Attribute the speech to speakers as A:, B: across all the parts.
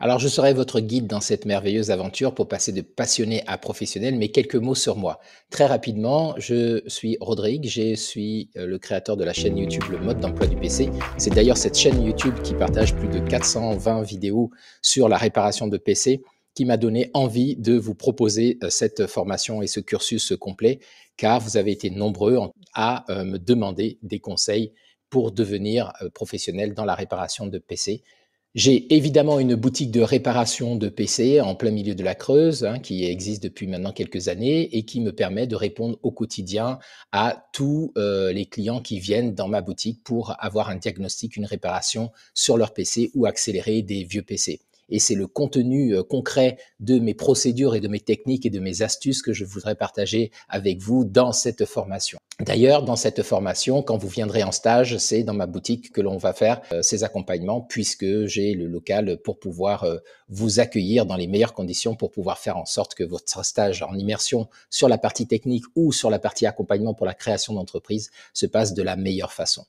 A: Alors je serai votre guide dans cette merveilleuse aventure pour passer de passionné à professionnel, mais quelques mots sur moi. Très rapidement, je suis Rodrigue, je suis euh, le créateur de la chaîne YouTube Le mode d'emploi du PC. C'est d'ailleurs cette chaîne YouTube qui partage plus de 420 vidéos sur la réparation de PC qui m'a donné envie de vous proposer euh, cette formation et ce cursus complet, car vous avez été nombreux à euh, me demander des conseils pour devenir professionnel dans la réparation de PC. J'ai évidemment une boutique de réparation de PC en plein milieu de la Creuse, hein, qui existe depuis maintenant quelques années et qui me permet de répondre au quotidien à tous euh, les clients qui viennent dans ma boutique pour avoir un diagnostic, une réparation sur leur PC ou accélérer des vieux PC et c'est le contenu euh, concret de mes procédures et de mes techniques et de mes astuces que je voudrais partager avec vous dans cette formation. D'ailleurs, dans cette formation, quand vous viendrez en stage, c'est dans ma boutique que l'on va faire euh, ces accompagnements puisque j'ai le local pour pouvoir euh, vous accueillir dans les meilleures conditions pour pouvoir faire en sorte que votre stage en immersion sur la partie technique ou sur la partie accompagnement pour la création d'entreprise se passe de la meilleure façon.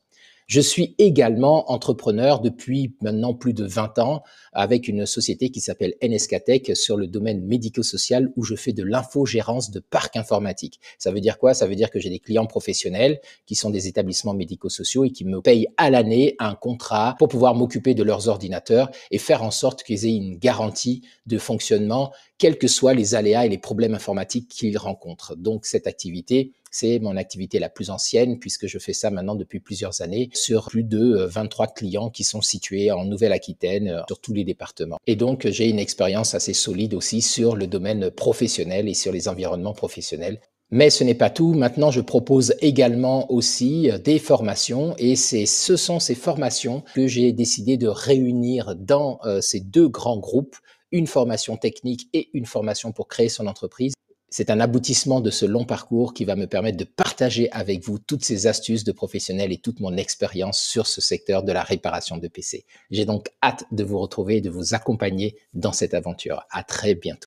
A: Je suis également entrepreneur depuis maintenant plus de 20 ans avec une société qui s'appelle NSK Tech sur le domaine médico-social où je fais de l'infogérance de parcs informatiques. Ça veut dire quoi Ça veut dire que j'ai des clients professionnels qui sont des établissements médico-sociaux et qui me payent à l'année un contrat pour pouvoir m'occuper de leurs ordinateurs et faire en sorte qu'ils aient une garantie de fonctionnement quels que soient les aléas et les problèmes informatiques qu'ils rencontrent. Donc cette activité, c'est mon activité la plus ancienne puisque je fais ça maintenant depuis plusieurs années sur plus de 23 euh, clients qui sont situés en Nouvelle-Aquitaine euh, sur tous les départements. Et donc j'ai une expérience assez solide aussi sur le domaine professionnel et sur les environnements professionnels mais ce n'est pas tout. Maintenant, je propose également aussi euh, des formations et c'est, ce sont ces formations que j'ai décidé de réunir dans euh, ces deux grands groupes, une formation technique et une formation pour créer son entreprise. C'est un aboutissement de ce long parcours qui va me permettre de partager avec vous toutes ces astuces de professionnel et toute mon expérience sur ce secteur de la réparation de PC. J'ai donc hâte de vous retrouver et de vous accompagner dans cette aventure. À très bientôt.